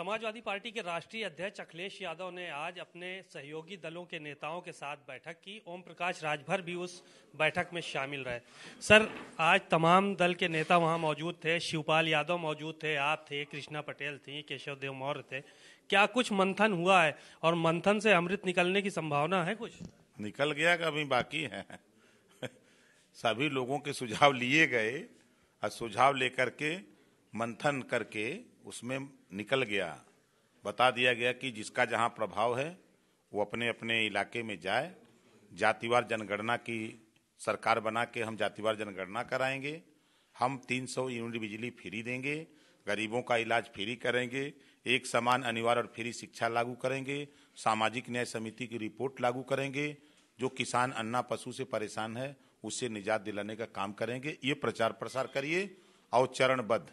Samajwadi party के राष्ट्रीय अध्यक्ष अखिलेश यादव ने आज अपने सहयोगी दलों के नेताओं के साथ बैठक की ओम प्रकाश राजभर भी उस बैठक में शामिल रहे सर आज तमाम दल के नेता वहां मौजूद थे शिवपाल यादव मौजूद थे आप थे कृष्णा पटेल थी केशव देव मौर्य थे क्या कुछ मंथन हुआ है और मंथन से अमृत निकलने की संभावना है कुछ निकल गया का अभी बाकी है सभी लोगों के सुझाव लिए गए और सुझाव लेकर के मंथन करके उसमें निकल गया बता दिया गया कि जिसका जहाँ प्रभाव है वो अपने अपने इलाके में जाए जातिवार जनगणना की सरकार बना के हम जातिवार जनगणना कराएंगे हम 300 यूनिट बिजली फ्री देंगे गरीबों का इलाज फ्री करेंगे एक समान अनिवार्य और फ्री शिक्षा लागू करेंगे सामाजिक न्याय समिति की रिपोर्ट लागू करेंगे जो किसान अन्ना पशु से परेशान है उससे निजात दिलाने का काम करेंगे ये प्रचार प्रसार करिए और चरणबद्ध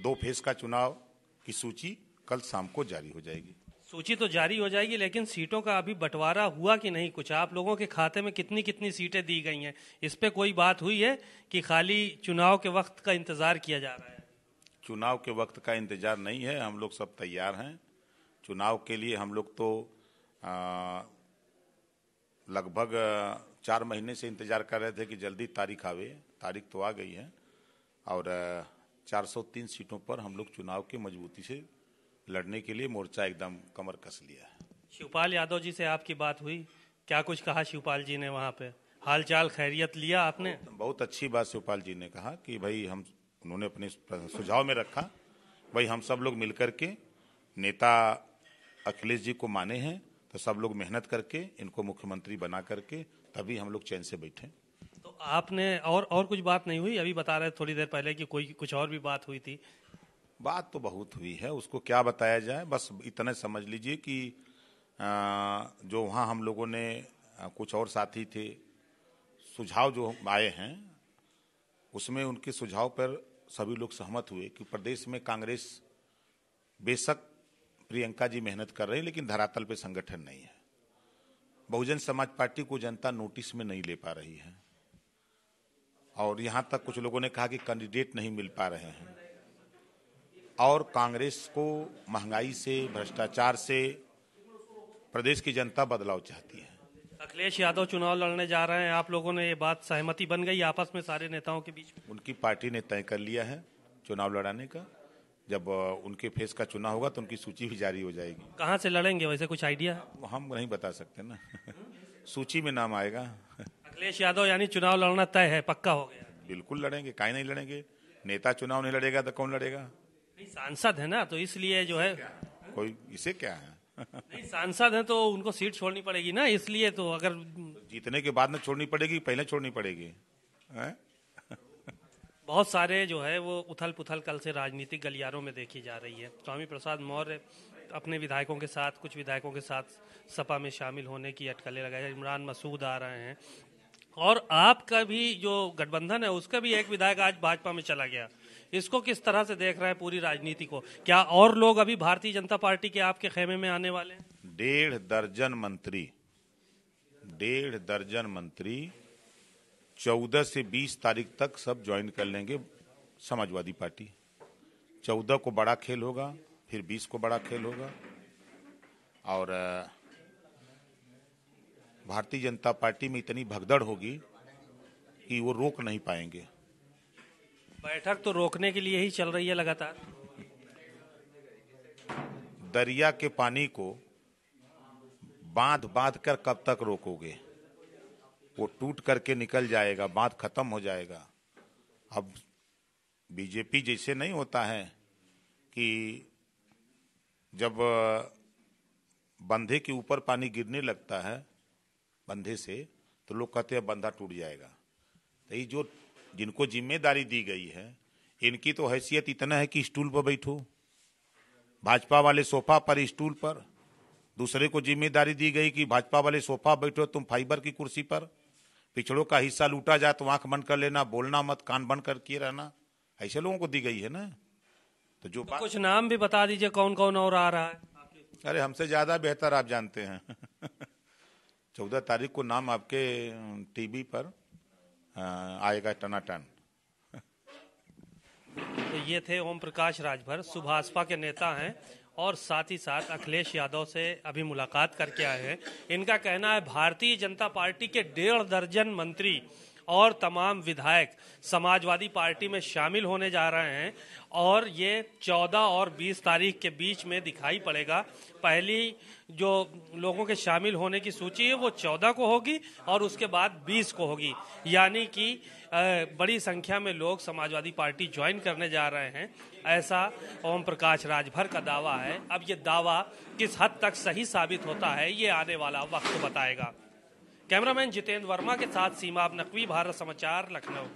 दो फेज का चुनाव की सूची कल शाम को जारी हो जाएगी सूची तो जारी हो जाएगी लेकिन सीटों का अभी बंटवारा हुआ कि नहीं कुछ आप लोगों के खाते में कितनी कितनी सीटें दी गई हैं इस पे कोई बात हुई है कि खाली चुनाव के वक्त का इंतजार किया जा रहा है चुनाव के वक्त का इंतजार नहीं है हम लोग सब तैयार हैं चुनाव के लिए हम लोग तो लगभग चार महीने से इंतजार कर रहे थे कि जल्दी तारीख आवे तारीख तो आ गई है और 403 सीटों पर हम लोग चुनाव के मजबूती से लड़ने के लिए मोर्चा एकदम कमर कस लिया है शिवपाल यादव जी से आपकी बात हुई क्या कुछ कहा शिवपाल जी ने वहाँ पे हालचाल खैरियत लिया आपने बहुत अच्छी बात शिवपाल जी ने कहा कि भाई हम उन्होंने अपने सुझाव में रखा भाई हम सब लोग मिलकर के नेता अखिलेश जी को माने हैं तो सब लोग मेहनत करके इनको मुख्यमंत्री बना करके तभी हम लोग चैन से बैठे आपने और और कुछ बात नहीं हुई अभी बता रहे थोड़ी देर पहले कि कोई कुछ और भी बात हुई थी बात तो बहुत हुई है उसको क्या बताया जाए बस इतना समझ लीजिए कि आ, जो वहाँ हम लोगों ने कुछ और साथी थे सुझाव जो आए हैं उसमें उनके सुझाव पर सभी लोग सहमत हुए कि प्रदेश में कांग्रेस बेशक प्रियंका जी मेहनत कर रही लेकिन धरातल पे संगठन नहीं है बहुजन समाज पार्टी को जनता नोटिस में नहीं ले पा रही है और यहाँ तक कुछ लोगों ने कहा कि कैंडिडेट नहीं मिल पा रहे हैं और कांग्रेस को महंगाई से भ्रष्टाचार से प्रदेश की जनता बदलाव चाहती है अखिलेश यादव चुनाव लड़ने जा रहे हैं आप लोगों ने ये बात सहमति बन गई आपस में सारे नेताओं के बीच में उनकी पार्टी ने तय कर लिया है चुनाव लड़ाने का जब उनके फेस का चुनाव होगा तो उनकी सूची भी जारी हो जाएगी कहाँ से लड़ेंगे वैसे कुछ आइडिया हम नहीं बता सकते ना सूची में नाम आएगा अखिलेश यादव यानी चुनाव लड़ना तय है पक्का हो गया बिल्कुल लड़ेंगे काहे नहीं लड़ेंगे नेता चुनाव नहीं लड़ेगा तो कौन लड़ेगा सांसद है ना तो इसलिए जो है कोई इसे क्या है नहीं सांसद है तो उनको सीट छोड़नी पड़ेगी ना इसलिए तो अगर जीतने के बाद में छोड़नी पड़ेगी पहले छोड़नी पड़ेगी बहुत सारे जो है वो उथल पुथल कल से राजनीतिक गलियारों में देखी जा रही है स्वामी प्रसाद मौर्य अपने विधायकों के साथ कुछ विधायकों के साथ सपा में शामिल होने की अटकलें लगाई इमरान मसूद आ रहे हैं और आपका भी जो गठबंधन है उसका भी एक विधायक आज भाजपा में चला गया इसको किस तरह से देख रहे हैं पूरी राजनीति को क्या और लोग अभी भारतीय जनता पार्टी के आपके खेमे में आने वाले हैं डेढ़ दर्जन मंत्री डेढ़ दर्जन मंत्री चौदह से बीस तारीख तक सब ज्वाइन कर लेंगे समाजवादी पार्टी चौदह को बड़ा खेल होगा फिर बीस को बड़ा खेल होगा और भारतीय जनता पार्टी में इतनी भगदड़ होगी कि वो रोक नहीं पाएंगे बैठक तो रोकने के लिए ही चल रही है लगातार दरिया के पानी को बांध बांध कर कब तक रोकोगे वो टूट करके निकल जाएगा बांध खत्म हो जाएगा अब बीजेपी जैसे नहीं होता है कि जब बंधे के ऊपर पानी गिरने लगता है बंधे से तो लोग कहते हैं बंधा टूट जाएगा तो ये जो जिनको जिम्मेदारी दी गई है इनकी तो हैसियत इतना है कि स्टूल पर बैठो भाजपा वाले सोफा पर स्टूल पर दूसरे को जिम्मेदारी दी गई कि भाजपा वाले सोफा बैठो तुम फाइबर की कुर्सी पर पिछड़ों का हिस्सा लूटा जाए तो आंख बंद कर लेना बोलना मत कान बंद करके रहना ऐसे लोगों को दी गई है ना तो जो तो कुछ नाम भी बता दीजिए कौन कौन और आ रहा है अरे हमसे ज्यादा बेहतर आप जानते हैं चौदह तारीख को नाम आपके टीवी पर आएगा टनाटन तो ये थे ओम प्रकाश राजभर सुभाषपा के नेता हैं और साथ ही साथ अखिलेश यादव से अभी मुलाकात करके आए हैं इनका कहना है भारतीय जनता पार्टी के डेढ़ दर्जन मंत्री और तमाम विधायक समाजवादी पार्टी में शामिल होने जा रहे हैं और ये 14 और 20 तारीख के बीच में दिखाई पड़ेगा पहली जो लोगों के शामिल होने की सूची है वो 14 को होगी और उसके बाद 20 को होगी यानी कि बड़ी संख्या में लोग समाजवादी पार्टी ज्वाइन करने जा रहे हैं ऐसा ओम प्रकाश राजभर का दावा है अब ये दावा किस हद तक सही साबित होता है ये आने वाला वक्त बताएगा कैमरामैन जितेंद्र वर्मा के साथ सीमाब नकवी भारत समाचार लखनऊ